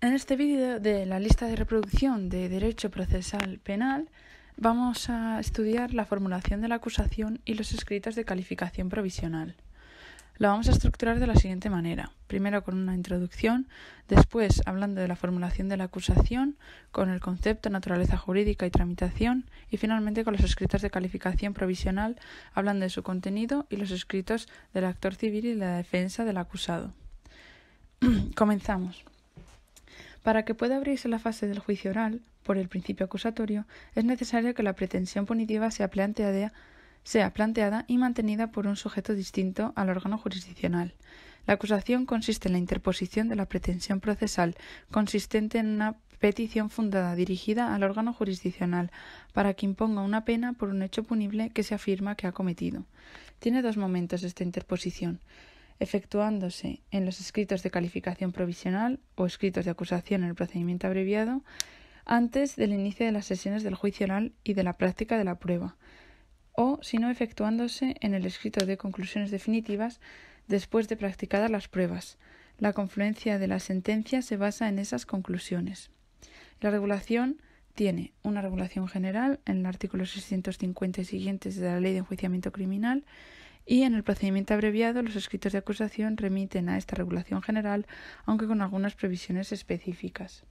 En este vídeo de la lista de reproducción de Derecho Procesal Penal vamos a estudiar la formulación de la acusación y los escritos de calificación provisional. Lo vamos a estructurar de la siguiente manera. Primero con una introducción, después hablando de la formulación de la acusación, con el concepto, naturaleza jurídica y tramitación, y finalmente con los escritos de calificación provisional, hablando de su contenido y los escritos del actor civil y la defensa del acusado. Comenzamos. Para que pueda abrirse la fase del juicio oral, por el principio acusatorio, es necesario que la pretensión punitiva sea planteada, sea planteada y mantenida por un sujeto distinto al órgano jurisdiccional. La acusación consiste en la interposición de la pretensión procesal, consistente en una petición fundada dirigida al órgano jurisdiccional para que imponga una pena por un hecho punible que se afirma que ha cometido. Tiene dos momentos esta interposición efectuándose en los escritos de calificación provisional o escritos de acusación en el procedimiento abreviado antes del inicio de las sesiones del juicio oral y de la práctica de la prueba, o si no efectuándose en el escrito de conclusiones definitivas después de practicadas las pruebas. La confluencia de la sentencia se basa en esas conclusiones. La regulación tiene una regulación general en el artículo 650 y siguientes de la Ley de Enjuiciamiento Criminal y en el procedimiento abreviado los escritos de acusación remiten a esta regulación general, aunque con algunas previsiones específicas.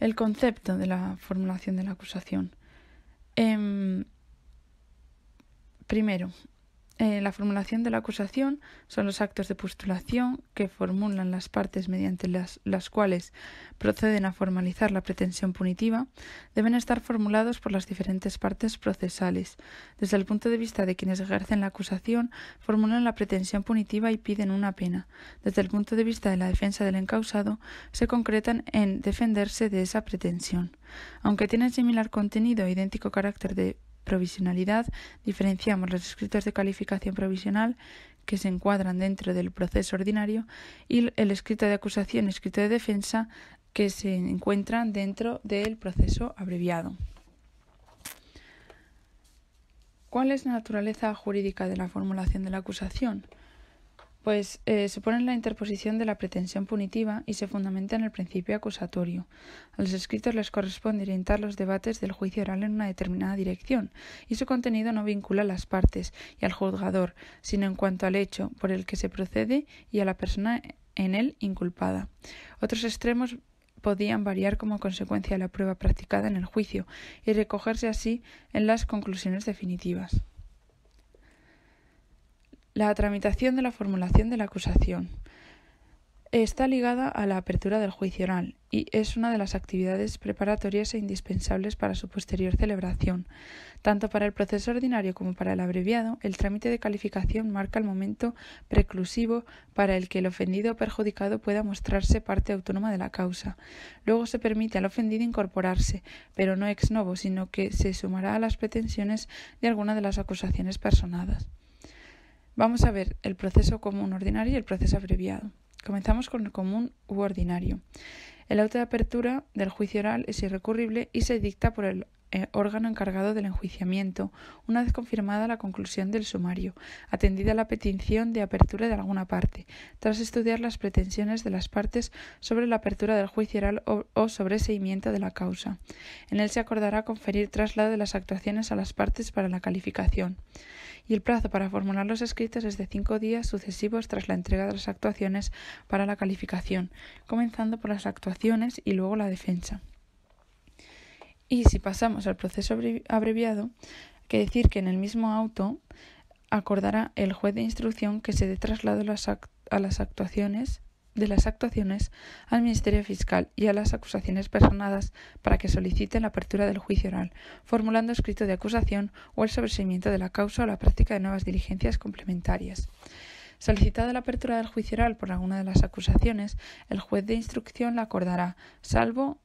El concepto de la formulación de la acusación. Em, primero, eh, la formulación de la acusación son los actos de postulación que formulan las partes mediante las, las, cuales proceden a formalizar la pretensión punitiva. Deben estar formulados por las diferentes partes procesales. Desde el punto de vista de quienes ejercen la acusación, formulan la pretensión punitiva y piden una pena. Desde el punto de vista de la defensa del encausado, se concretan en defenderse de esa pretensión. Aunque tienen similar contenido e idéntico carácter de provisionalidad diferenciamos los escritos de calificación provisional que se encuadran dentro del proceso ordinario y el escrito de acusación, escrito de defensa que se encuentran dentro del proceso abreviado. ¿Cuál es la naturaleza jurídica de la formulación de la acusación? pues eh, suponen la interposición de la pretensión punitiva y se fundamenta en el principio acusatorio. A los escritos les corresponde orientar los debates del juicio oral en una determinada dirección, y su contenido no vincula a las partes y al juzgador, sino en cuanto al hecho por el que se procede y a la persona en él inculpada. Otros extremos podían variar como consecuencia de la prueba practicada en el juicio y recogerse así en las conclusiones definitivas. La tramitación de la formulación de la acusación está ligada a la apertura del juicio oral y es una de las actividades preparatorias e indispensables para su posterior celebración. Tanto para el proceso ordinario como para el abreviado, el trámite de calificación marca el momento preclusivo para el que el ofendido o perjudicado pueda mostrarse parte autónoma de la causa. Luego se permite al ofendido incorporarse, pero no ex novo, sino que se sumará a las pretensiones de alguna de las acusaciones personadas. Vamos a ver el proceso común ordinario y el proceso abreviado. Comenzamos con el común u ordinario. El auto de apertura del juicio oral es irrecurrible y se dicta por el eh, órgano encargado del enjuiciamiento, una vez confirmada la conclusión del sumario, atendida la petición de apertura de alguna parte, tras estudiar las pretensiones de las partes sobre la apertura del juicio oral o, sobre seguimiento de la causa. En él se acordará conferir traslado de las actuaciones a las partes para la calificación. Y el plazo para formular los escritos es de cinco días sucesivos tras la entrega de las actuaciones para la calificación, comenzando por las actuaciones y luego la defensa. Y si pasamos al proceso abreviado, hay que decir que en el mismo auto acordará el juez de instrucción que se dé traslado a las actuaciones de las actuaciones al Ministerio Fiscal y a las acusaciones personadas para que soliciten la apertura del juicio oral, formulando escrito de acusación o el sobreseimiento de la causa o la práctica de nuevas diligencias complementarias. Solicitada la apertura del juicio oral por alguna de las acusaciones, el juez de instrucción la acordará, salvo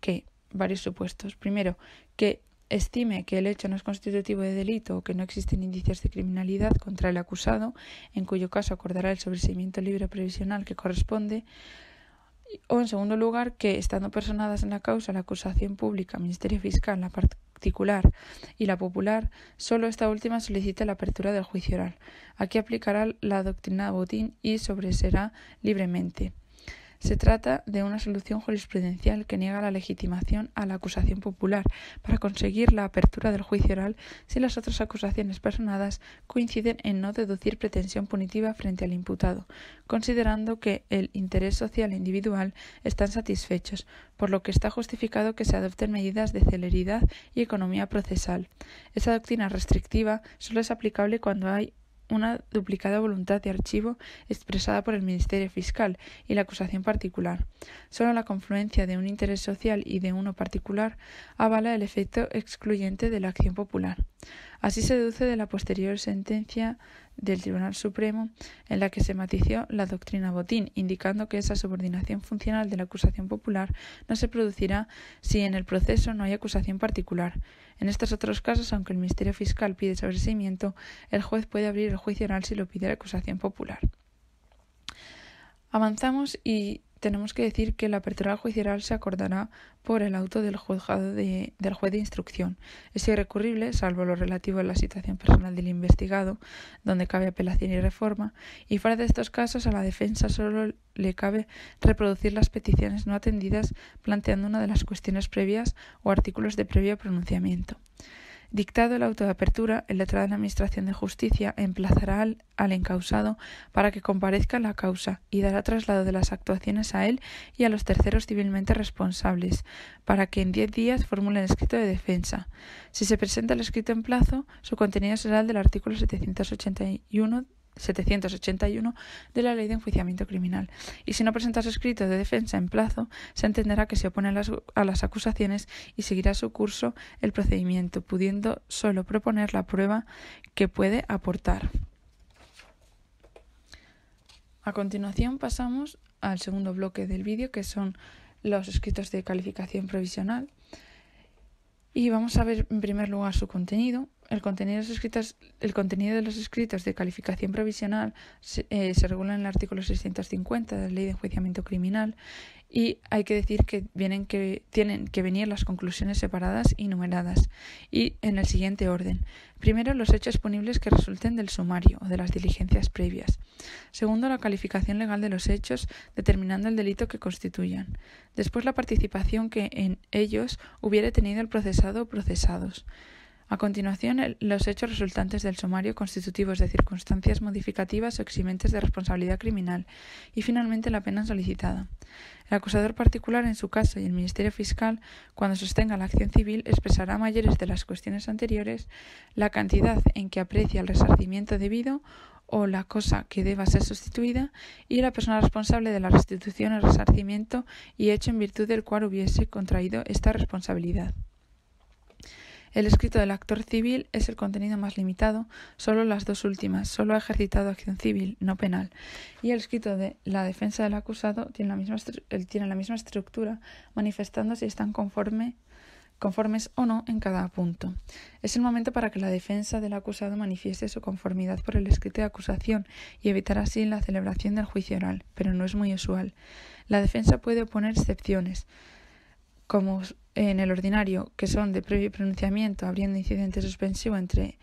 que varios supuestos. Primero, que estime que el hecho no es constitutivo de delito o que no existen indicios de criminalidad contra el acusado, en cuyo caso acordará el sobreseimiento libre previsional que corresponde. O, en segundo lugar, que estando personadas en la causa la acusación pública, Ministerio Fiscal, la particular y la popular, solo esta última solicita la apertura del juicio oral. Aquí aplicará la doctrina de Botín y sobreserá libremente. Se trata de una solución jurisprudencial que niega la legitimación a la acusación popular para conseguir la apertura del juicio oral si las otras acusaciones personadas coinciden en no deducir pretensión punitiva frente al imputado, considerando que el interés social e individual están satisfechos, por lo que está justificado que se adopten medidas de celeridad y economía procesal. Esta doctrina restrictiva solo es aplicable cuando hay una duplicada voluntad de archivo expresada por el Ministerio Fiscal y la acusación particular. Solo la confluencia de un interés social y de uno particular avala el efecto excluyente de la acción popular. Así se deduce de la posterior sentencia del Tribunal Supremo en la que se matició la doctrina Botín, indicando que esa subordinación funcional de la acusación popular no se producirá si en el proceso no hay acusación particular. En estos otros casos, aunque el Ministerio Fiscal pide sobreseimiento, el juez puede abrir el juicio oral si lo pide la acusación popular. Avanzamos y tenemos que decir que la apertura judicial se acordará por el auto del juzgado del juez de instrucción. Es irrecurrible, salvo lo relativo a la situación personal del investigado, donde cabe apelación y reforma, y fuera de estos casos a la defensa solo le cabe reproducir las peticiones no atendidas planteando una de las cuestiones previas o artículos de previo pronunciamiento. Dictado el auto de apertura, el letrado de la Administración de Justicia emplazará al, encausado para que comparezca la causa y dará traslado de las actuaciones a él y a los terceros civilmente responsables, para que en diez días formulen escrito de defensa. Si se presenta el escrito en plazo, su contenido será el del artículo 781 781 de la Ley de Enjuiciamiento Criminal. Y si no presentas escrito de defensa en plazo, se entenderá que se opone a las, a las acusaciones y seguirá su curso el procedimiento, pudiendo solo proponer la prueba que puede aportar. A continuación pasamos al segundo bloque del vídeo, que son los escritos de calificación provisional. Y vamos a ver en primer lugar su contenido, el contenido de los escritos, de, calificación provisional se, eh, regula en el artículo 650 de la Ley de Enjuiciamiento Criminal y hay que decir que, que tienen que venir las conclusiones separadas y numeradas y en el siguiente orden. Primero, los hechos punibles que resulten del sumario o de las diligencias previas. Segundo, la calificación legal de los hechos, determinando el delito que constituyan. Después, la participación que en ellos hubiere tenido el procesado o procesados. A continuación, los hechos resultantes del sumario constitutivos de circunstancias modificativas o eximentes de responsabilidad criminal y finalmente la pena solicitada. El acusador particular en su caso y el Ministerio Fiscal, cuando sostenga la acción civil, expresará mayores de las cuestiones anteriores la cantidad en que aprecia el resarcimiento debido o la cosa que deba ser sustituida y la persona responsable de la restitución o resarcimiento y hecho en virtud del cual hubiese contraído esta responsabilidad. El escrito del actor civil es el contenido más limitado, solo las dos últimas, solo ha ejercitado acción civil, no penal. Y el escrito de la defensa del acusado tiene la misma, estructura, manifestando si están conformes o no en cada punto. Es el momento para que la defensa del acusado manifieste su conformidad por el escrito de acusación y evitar así la celebración del juicio oral, pero no es muy usual. La defensa puede oponer excepciones como en el ordinario, que son de previo pronunciamiento, abriendo incidente suspensivo entre,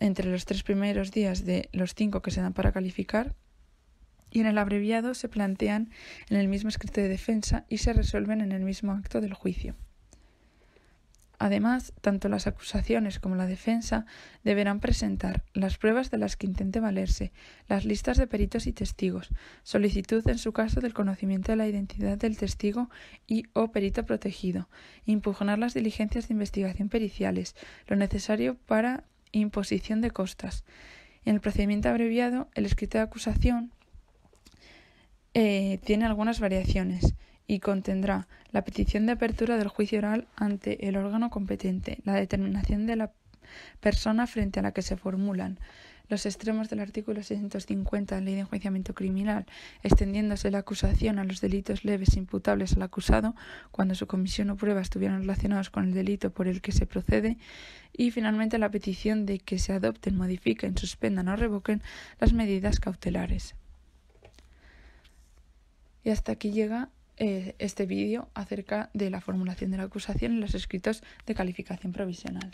entre los tres primeros días de los cinco que se dan para calificar, y en el abreviado se plantean en el mismo escrito de defensa y se resuelven en el mismo acto del juicio. Además, tanto las acusaciones como la defensa deberán presentar las pruebas de las que intente valerse, las listas de peritos y testigos, solicitud en su caso del conocimiento de la identidad del testigo y o perito protegido, impugnar las diligencias de investigación periciales, lo necesario para imposición de costas. En el procedimiento abreviado, el escrito de acusación eh, tiene algunas variaciones y contendrá la petición de apertura del juicio oral ante el órgano competente, la determinación de la persona frente a la que se formulan los extremos del artículo 650 de la Ley de Enjuiciamiento Criminal, extendiéndose la acusación a los delitos leves e imputables al acusado cuando su comisión o prueba estuvieran relacionados con el delito por el que se procede, y finalmente la petición de que se adopten, modifiquen, suspendan o revoquen las medidas cautelares. Y hasta aquí llega eh, este vídeo acerca de la formulación de la acusación en los escritos de calificación provisional.